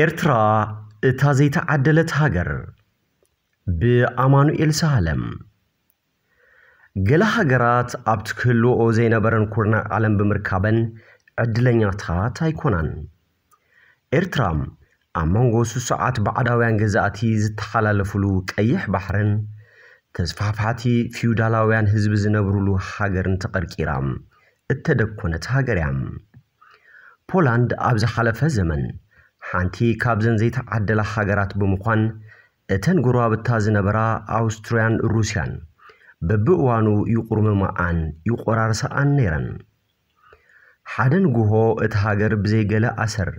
ኤርትራ እታ ዘይተዓደለት ሃገር ብኣማኑኤል ሳሃለም ገለ ሃገራት ኣብቲ ክህልዎኦ ዘይነበረን ኩርና ዓለም ብምርካበን ዕድለኛታት ኣይኮናን ኤርትራ ኣብ መንጎ ስሱዓት ባዕዳውያን ገዛእቲ ዝተሓላለፍሉ ቀይሕ ባሕርን ተስፋሕፋሕቲ ፊውዳላውያን ህዝቢ ዝነብሩሉ ሃገርን ተቐርቂራ እተደኮነት ሃገር እያ ፖላንድ ኣብ ዝሓለፈ ዘመን ሓንቲ ካብዘን ዘይተዓደላ ሃገራት ብምዃን እተን ጎረባብታ ዝነበራ ኣውስትርያን ሩስያን በብእዋኑ ይቑርምማኣን ይቆራርሰኣን ነይረን ሓደ ንጉሆ እቲ ሃገር ብዘይገለ ኣሰር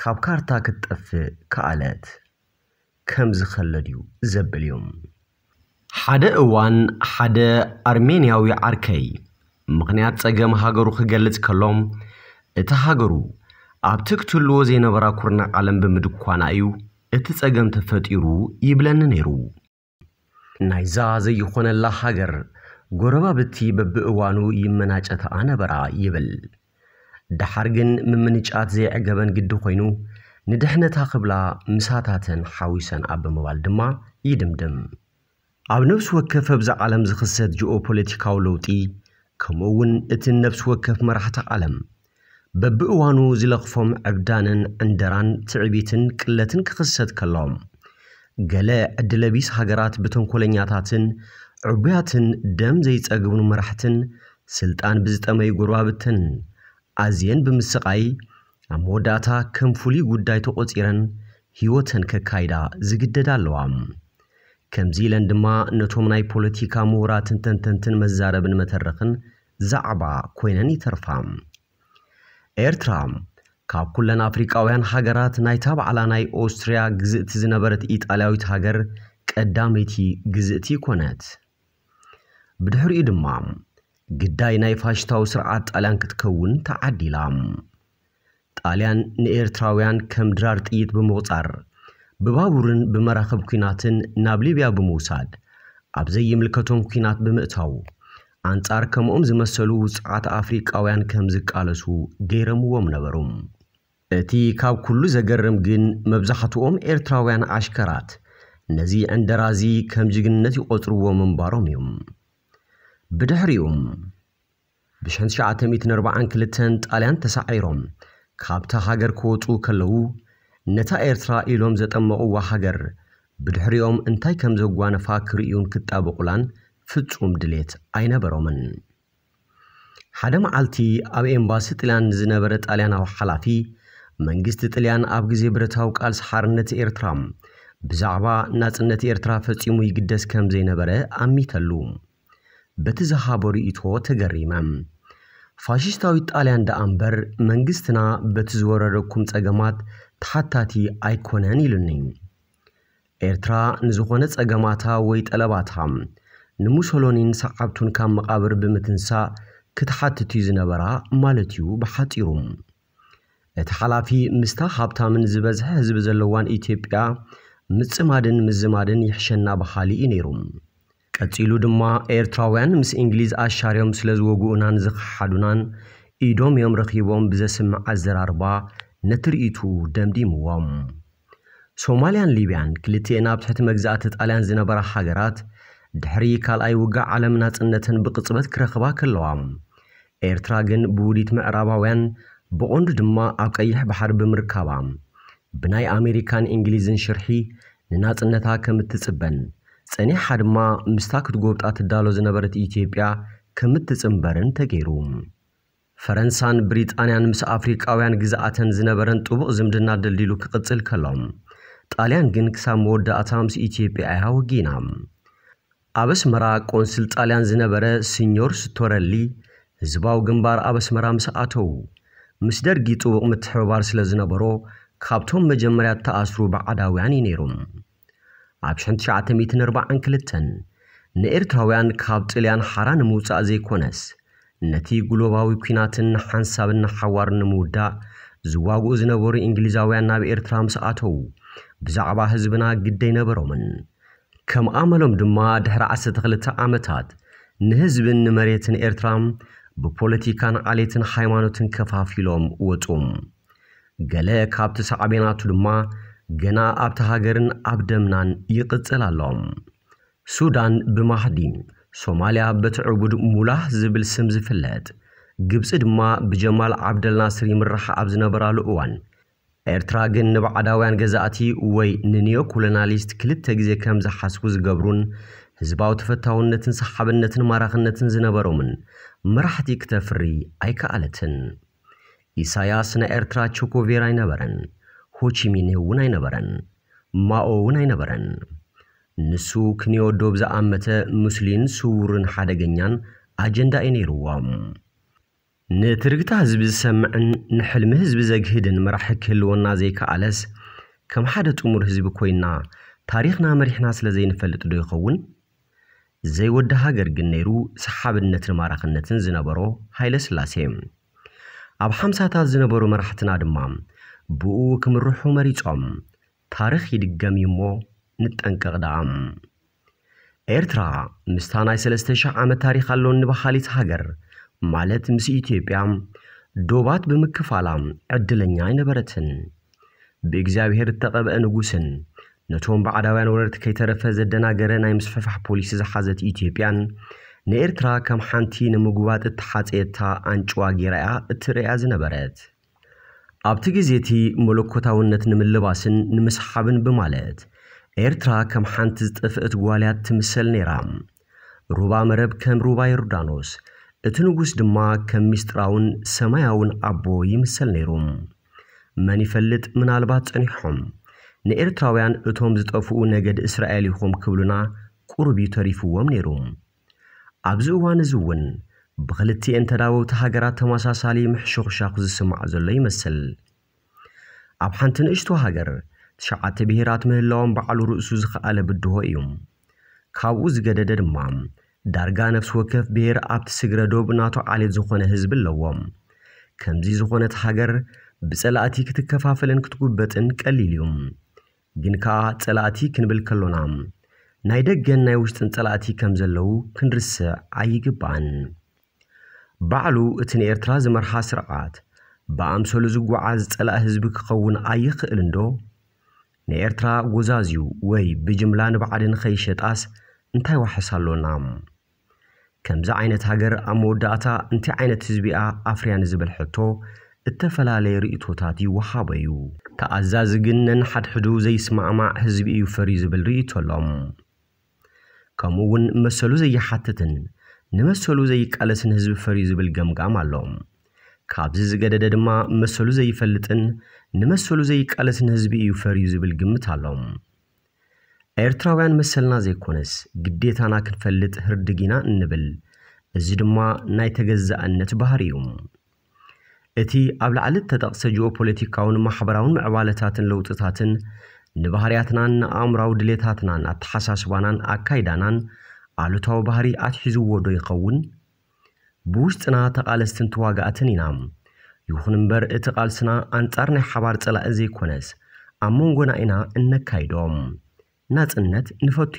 ካብ ካርታ ክትጠፍእ ከኣለት ከም ዝኸለድ እዩ ዘብል እዮም ሓደ እዋን ሓደ ኣርሜንያዊ ዓርከይ ምኽንያት ጸገም ሃገሩ ክገልጽ ከሎም እቲ ሃገሩ ኣብ ትክትሎ ዘይነበራ ኩርና ዓለም ብምድኳና እዩ እቲ ጸገም ተፈጢሩ ይብለኒ ነይሩ ናይዛ ዘይኾነላ ሃገር ጎረባብቲ በብእዋኑ ይመናጨተኣ ነበራ ይብል ድሓር ግን ምምንጫት ዘይዕገበን ግዲ ኮይኑ ንድሕነታ ክብላ ምሳታትን ሓዊሰን ኣብ ብምባል ድማ ይድምድም ኣብ ነፍሲ ወከፍ ኣብዛ ዓለም ዝኽሰት ጂኦፖለቲካዊ ለውጢ ከምኡ እውን እቲ ነፍሲ ወከፍ መራሕቲ ዓለም በብእዋኑ ዝለኽፎም ዕብዳንን ዕንደራን ትዕቢትን ቅለትን ክኽሰት ከሎም ገለ ዕድለቢስ ሃገራት ብተንኰለኛታትን ዕቡያትን ደም ዘይጸግብኑ መራሕትን ስልጣን ብዝጠመይ ጐርባብትን ኣዝየን ብምስቓይ ኣብ መወዳእታ ከም ፍሉይ ጉዳይ ተቖጺረን ህይወተን ከካይዳ ዝግደዳ ኣለዋ ከምዚ ኢለን ድማ ነቶም ናይ ፖለቲካ ምሁራትን ተንተንትን መዛረብን መተረኽን ዛዕባ ኮይነን ይተርፋ ኤርትራ ካብ ኩለን ኣፍሪቃውያን ሃገራት ናይታ በዕላ ናይ ኦስትርያ ግዝእቲ ዝነበረት ኢጣልያዊት ሃገር ቀዳመይቲ ግዝእቲ ኮነት ብድሕሪኡ ድማ ግዳይ ናይ ፋሽታዊ ስርዓት ጣልያን ክትከውን ተዓዲላ ጣልያን ንኤርትራውያን ከም ድራር ጥይት ብምቑጻር ብባቡርን ብመራኸብ ኩናትን ናብ ሊብያ ብምውሳድ ኣብ ዘይምልከቶም ኩናት ብምእታው አንጻር ከምኦም ዝመሰሉ ውፅዓት ኣፍሪቃውያን ከም ዝቃለሱ ገይረምዎም ነበሩ እቲ ካብ ኩሉ ዘገርም ግን መብዛሕትኦም ኤርትራውያን ኣሽከራት ነዚ ዕንደራዚ ከም ጅግነት ይቈፅርዎ ምንባሮም እዮም ብድሕሪኦም ብ1942 ጣልያን ተሳዒሮም ካብታ ሃገር ክወፁ ከለዉ ነታ ኤርትራ ኢሎም ዘጠመቕዋ ሃገር ብድሕሪኦም እንታይ ከም ዘጓነፋ ክርእዩን ክጣበቑላን ፍጹም ድሌት ኣይነበሮምን ሓደ መዓልቲ ኣብ ኤምባሲ ጥልያን ዝነበረ ጣልያናዊ ሓላፊ መንግስቲ ጥልያን ኣብ ግዜ ብረታዊ ቃልሲ ሓርነት ኤርትራ ብዛዕባ ናፅነት ኤርትራ ፈጺሙ ይግደስ ከም ዘይነበረ ኣሚተሉ በቲ ዝሃቦ ርእቶ ተገሪመ ፋሽስታዊ ጣልያን ደኣ እምበር መንግስትና በቲ ዝወረረኩም ጸገማት ተሓታቲ ኣይኮነን ኢሉኒ ኤርትራ ንዝኾነ ጸገማታ ወይ ጠለባታ ንሙሶሎኒን ሰዓብቱን ካብ መቓብር ብምትንሳ ክትሓትት እዩ ዝነበራ ማለት እዩ ብሓጢሩ እቲ ሓላፊ ምስታ ሃብታምን ዝበዝሐ ህዝቢ ዘለዋን ኢትዮጵያ ምፅማድን ምዝማድን ይሕሸና ባሃሊ እዩ ነይሩ ቀፂሉ ድማ ኤርትራውያን ምስ እንግሊዝ ኣሻርዮም ስለ ዝወግኡናን ዝኸሓዱናን ኢዶም እዮም ረኺቦም ብዘስምዕ ኣዘራርባ ነትርኢቱ ደምዲምዎም ሶማልያን ሊብያን ክልቲአን ኣብ ትሕቲ መግዛእቲ ጣልያን ዝነበራ ሃገራት ድሕሪ ካልኣይ ውጋዕ ዓለም ናጽነትን ብቕጽበት ክረኽባ ከለዋ ኤርትራ ግን ብውዲት ምዕራባውያን ብቐንዱ ድማ ኣብ ቀይሕ ባሕሪ ብምርካባ ብናይ ኣሜሪካን እንግሊዝን ሽርሒ ንናጽነታ ከም እትጽበን ጸኒሓ ድማ ምስታ ክትጎብጣ ትዳሎ ዝነበረት ኢትዮጵያ ከም እትጽምበርን ተገይሩ ፈረንሳን ብሪጣንያን ምስ ኣፍሪቃውያን ግዛኣተን ዝነበረን ጥቡቕ ዝምድና ደልዲሉ ክቕጽል ከሎም ጣልያን ግን ክሳብ መወዳእታ ምስ ኢትዮጵያ እያ ወጊና አበስመራ ቆንስል ጣሊያን ዝነበረ ሲኞር ስቶረሊ ህዝባው ግንባር አበስመራ ምስ ኣተዉ ምስ ደርጊ ጥቡቕ ምትሕብባር ስለ ዝነበሮ ካብቶም መጀመርያ ተኣስሩ ብዓዳውያን እዩ ነይሮም ኣብ 942 ንኤርትራውያን ካብ ጥልያን ሓራ ንምውፃእ ዘይኮነስ ነቲ ጉሎባዊ ኩናትን ሓንሳብን ሓዋር ንምውዳእ ዝዋግኡ ዝነበሩ እንግሊዛውያን ናብ ኤርትራ ምስ ኣተዉ ብዛዕባ ህዝብና ግደ ይነበሮምን ከም ኣመሎም ድማ ድሕሪ 12 ዓመታት ንህዝብን ንመሬትን ኤርትራ ብፖለቲካን ዓሌትን ሃይማኖትን ከፋፊሎም ወፁ ገለ ካብቲ ሰዕቤናቱ ድማ ገና ኣብቲ ሃገርን ኣብ ደምናን ይቕጽል ኣሎም ሱዳን ብማህዲ ሶማልያ በቲ ዕቡድ ሙላህ ዝብል ስም ዝፍለጥ ግብፂ ድማ ብጀማል ዓብደልናስር ይምራሕ ኣብ ዝነበራሉ እዋን ኤርትራ ግን ንባዕዳውያን ገዛእቲ ወይ ንኒዮ ኮሎናሊስት ክልተ ግዜ ከም ዝሓስቡ ዝገብሩን ህዝባዊ ተፈታውነትን ሰሓብነትን ማራኽነትን ዝነበሮምን መራሕቲ ክተፍሪ ኣይከኣለትን። ኢሳያስ ናይ ኤርትራ ቾኮቬር ኣይነበረን፣ ሆቺሚን እውን ኣይነበረን፣ ማኦ እውን ኣይነበረን። ንሱ ክንዮዶብ ዝኣመተ ሙስሊን ስውርን ሓደገኛን ኣጀንዳ እዩ ነይርዎም። ንትርግታ ህዝቢ ዝሰምዕን ንሕልሚ ህዝቢ ዘግህድን መራሒ ክህልወና ዘይከኣለስ ከም ሓደ ጥሙር ህዝቢ ኮይና ታሪኽና መሪሕና ስለ ዘይንፈልጥ ዶ ይኸውን? ዘይወዲ ሃገር ግን ነይሩ ሰሓብነትን ማራኽነትን ዝነበሮ ሃይለ ስላሴ ኣብ ሓምሳታት ዝነበሩ መራሕትና ድማ ብኡ ክምርሑ መሪፆም ታሪኽ ይድገም እዩ እሞ ንጠንቀቕ ደኣ ኤርትራ ምስታ ናይ 3,00 ዓመት ታሪኽ ኣሎ ንባኻሊት ሃገር ማለት ምስ ኢትዮጵያ ዶባት ብምክፋላ ዕድለኛ አይነበረትን ብእግዚኣብሔር እተቐብአ ንጉስን ነቶም ብዓዳውያን ወረርቲ ከይተረፈ ዘደናገረ ናይ ምስፍፋሕ ፖሊሲ ዝሓዘት ኢትዮጵያን ንኤርትራ ከም ሓንቲ ንምጉባጥ እተሓፀየታ ኣንጭዋ ጌራ እያ እትርእያ ዝነበረት ኣብቲ ግዜ እቲ መለኮታውነት ንምልባስን ንምስሓብን ብማለት ኤርትራ ከም ሓንቲ ዝጠፍአት ጓልያት ትምሰል ነይራ ሩባ መረብ ከም ሩባ ዮርዳኖስ እቲ ንጉስ ድማ ከም ምስጢራውን ሰማያውን ኣቦ ይምሰል ነይሩ መን ይፈልጥ ምናልባት ጸኒሖም ንኤርትራውያን እቶም ዝጠፍኡ ነገድ እስራኤል ይኹም ክብሉና ቁርብ ተሪፍዎም ነይሩ ኣብዚ እዋን እዚ እውን ብኽልቲአን ተዳወውቲ ሃገራት ተመሳሳሊ ምሕሽኽሻኽ ዝስማዕ ዘሎ ይመስል ኣብ ሓንቲ ንእሽቶ ሃገር ትሸዓተ ብሄራት ምህላዎም በዕሉ ርእሱ ዝኽኣለ ብድሆ እዩ ካብኡ ዝገደደ ድማ ዳርጋ ነፍሲ ወከፍ ብሔር ኣብቲ ስግረ ዶብ ናቶ ዓሌት ዝኾነ ህዝቢ ኣለዎም ከምዚ ዝኾነት ሃገር ብጸላእቲ ክትከፋፈልን ክትጉበጥን ቀሊል እዩ ግን ከዓ ጸላእቲ ክንብል ከሎና ናይ ደገን ናይ ውሽጥን ጸላእቲ ከም ዘለዉ ክንርስዕ ኣይግባአን ባዕሉ እቲ ንኤርትራ ዝመርሓ ስርዓት ብኣምሰሉ ዝጓዓዝ ጸላእ ህዝቢ ክኸውን ኣይኽእልን ዶ ንኤርትራ ጐዛዝዩ ወይ ብጅምላ ንባዕሊ ንኸይሸጣስ እንታይ ዋሕስ ኣሎና ከምዚ ዓይነት ሃገር ኣብ መወዳእታ እንታይ ዓይነት ህዝቢ ኣ ኣፍርያን ዝብል ሕቶ እተፈላለየ ርእቶታት ይወሃቦ እዩ ተኣዛዚ ግን ነንሓድሕዱ ዘይስማዕማዕ ህዝቢ እዩ ፈርዩ ዝብል ርእቶሎም ከምኡ እውን መሰሉ ዘይሓትትን ንመሰሉ ዘይቃለስን ህዝቢ ፈርዩ ዝብል ገምጋም ኣሎም ካብዚ ዝገደደ ድማ መሰሉ ዘይፈልጥን ንመሰሉ ዘይቃለስን ህዝቢ እዩ ፈርዩ ዝብል ግምት ኣሎም ኤርትራውያን መሰልና ዘይኮነስ ግዴታና ክንፈልጥ ህርድጊና እንብል እዚ ድማ ናይ ተገዛእነት ባህር እዩ እቲ ኣብ ላዕሊ እተጠቕሰ ጂኦፖለቲካውን ማሕበራውን ምዕባለታትን ለውጥታትን ንባህርያትናን ንኣእምራዊ ድሌታትናን ኣተሓሳስባናን ኣካይዳናን ኣሉታዊ ባህሪ ኣትሒዝዎ ዶ ይኸውን ብውሽጥና ተቓለስትን ተዋጋእትን ኢና ይኹን እምበር እቲ ቓልስና ኣንጻር ናይ ሓባር ጸላእ ዘይኮነስ ኣብ መንጎና ኢና እነካይዶም ናጽነት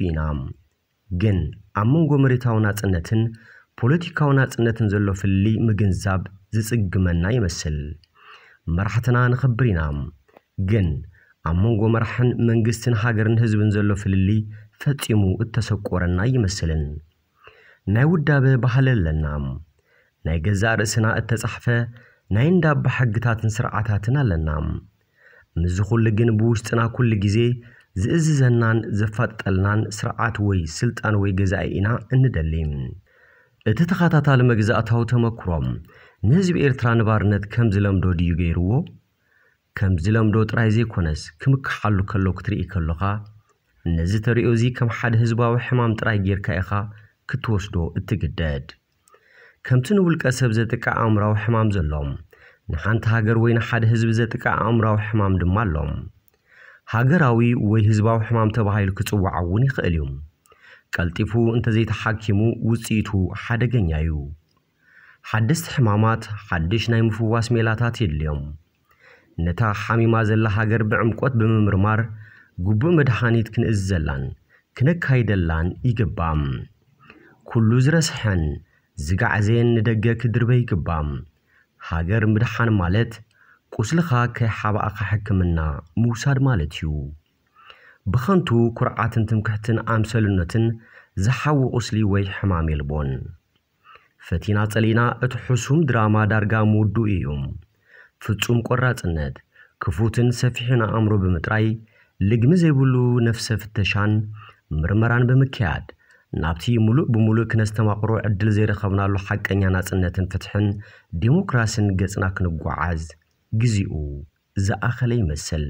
ኢና ግን ኣብ መንጎ መሬታዊ ናጽነትን ፖለቲካዊ ናጽነትን ዘሎ ፍሊ ምግንዛብ ዝጽግመና ይመስል መራሕትና ንኽብር ኢና ግን ኣብ መንጎ መራሕን መንግስትን ሃገርን ህዝብን ዘሎ ፍልሊ ፈጺሙ እተሰቆረና ይመስልን ናይ ውዳበ ባህል ኣለና ናይ ገዛ ርእስና እተጻሕፈ ናይ እንዳባ ሕግታትን ስርዓታትን ኣለና ምዝ ኩሉ ግን ብውሽጥና ኩሉ ግዜ ዝእዝዘናን ዘፋጠልናን ስርዓት ወይ ስልጣን ወይ ገዛኢ ኢና እንደሊ እቲ ተኸታታሊ መግዛእታዊ ተመክሮም ንህዝቢ ኤርትራ ንባርነት ከም ዝለምዶ ድዩ ገይርዎ ከም ዝለምዶ ጥራይ ዘይኮነስ ክምክሓሉ ከሎ ክትርኢ ከለኻ ነዚ ተሪኦ እዚ ከም ሓደ ህዝባዊ ሕማም ጥራይ ጌርካ ኢኻ ክትወስዶ እትግደድ ከምቲ ንውልቀ ሰብ ዘጥቃዕ ኣእምራዊ ሕማም ዘሎም ንሓንቲ ሃገር ወይ ንሓደ ህዝቢ ዘጥቃዕ ኣእምራዊ ሕማም ድማ ኣሎም ሃገራዊ ወይ ህዝባዊ ሕማም ተባሂሉ ክጽዋዕ እውን ይኽእል እዩ ቀልጢፉ እንተዘይተሓኪሙ ውፅኢቱ ሓደገኛ እዩ ሓደስቲ ሕማማት ሓድሽ ናይ ምፍዋስ ሜላታት የድልዮም ነታ ሓሚማ ዘላ ሃገር ብዕምቆት ብምምርማር ጉቡእ መድሓኒት ክንእዝ ዘላን ክነካይደላን ይግባም ኩሉ ዝረስሐን ዝጋዕዘየን ንደገ ክድርበ ይግባም ሃገር ምድሓን ማለት ቁስልኻ ከይሓባእኻ ሕክምና ምውሳድ ማለት እዩ ብኸንቱ ኩርዓትን ትምክሕትን ኣምሰልነትን ዝሓዊ ቁስሊ ወይ ሕማም የልቦን ፈቲና ጸሊና እቲ ሕሱም ድራማ ዳርጋ ምውዱእ እዩ ፍጹም ቆራጽነት ክፉትን ሰፊሕን ኣእምሮ ብምጥራይ ልግሚ ዘይብሉ ነፍሰ ፍተሻን ምርመራን ብምክያድ ናብቲ ሙሉእ ብምሉእ ክነስተማቕሮ ዕድል ዘይረኸብናሉ ሓቀኛ ናጽነትን ፍትሕን ዲሞክራስን ገጽና ክንጓዓዝ جزئو زآخلي مسل